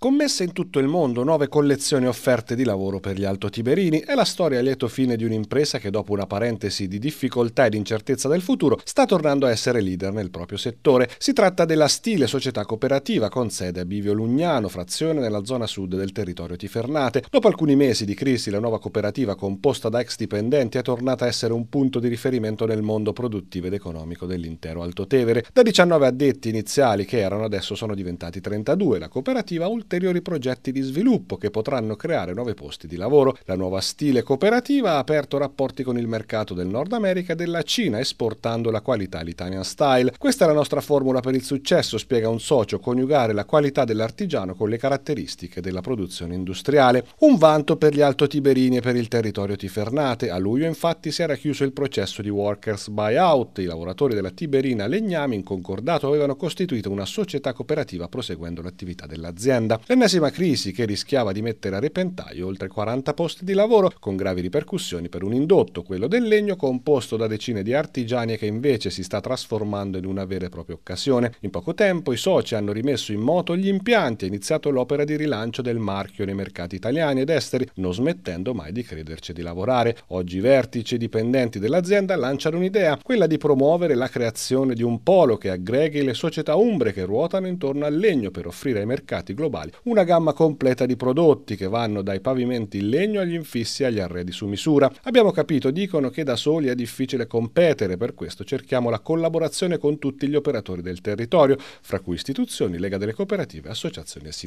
Commesse in tutto il mondo, nuove collezioni offerte di lavoro per gli Alto Tiberini è la storia a lieto fine di un'impresa che dopo una parentesi di difficoltà ed incertezza del futuro sta tornando a essere leader nel proprio settore. Si tratta della Stile Società Cooperativa con sede a Bivio Lugnano, frazione nella zona sud del territorio tifernate. Dopo alcuni mesi di crisi la nuova cooperativa composta da ex dipendenti è tornata a essere un punto di riferimento nel mondo produttivo ed economico dell'intero Alto Tevere. Da 19 addetti iniziali che erano adesso sono diventati 32, la cooperativa ultimamente ulteriori progetti di sviluppo che potranno creare nuovi posti di lavoro. La nuova stile cooperativa ha aperto rapporti con il mercato del Nord America e della Cina, esportando la qualità all'Italian Style. Questa è la nostra formula per il successo, spiega un socio, coniugare la qualità dell'artigiano con le caratteristiche della produzione industriale. Un vanto per gli Alto Tiberini e per il territorio tifernate. A luglio infatti si era chiuso il processo di workers buyout. I lavoratori della Tiberina Legnami in concordato avevano costituito una società cooperativa proseguendo l'attività dell'azienda l'ennesima crisi che rischiava di mettere a repentaglio oltre 40 posti di lavoro, con gravi ripercussioni per un indotto, quello del legno, composto da decine di artigiani che invece si sta trasformando in una vera e propria occasione. In poco tempo i soci hanno rimesso in moto gli impianti, e iniziato l'opera di rilancio del marchio nei mercati italiani ed esteri, non smettendo mai di crederci di lavorare. Oggi i vertici e dipendenti dell'azienda lanciano un'idea, quella di promuovere la creazione di un polo che aggreghi le società umbre che ruotano intorno al legno per offrire ai mercati globali materiali, una gamma completa di prodotti che vanno dai pavimenti in legno agli infissi agli arredi su misura. Abbiamo capito, dicono che da soli è difficile competere, per questo cerchiamo la collaborazione con tutti gli operatori del territorio, fra cui istituzioni, lega delle cooperative, associazioni e sindacati.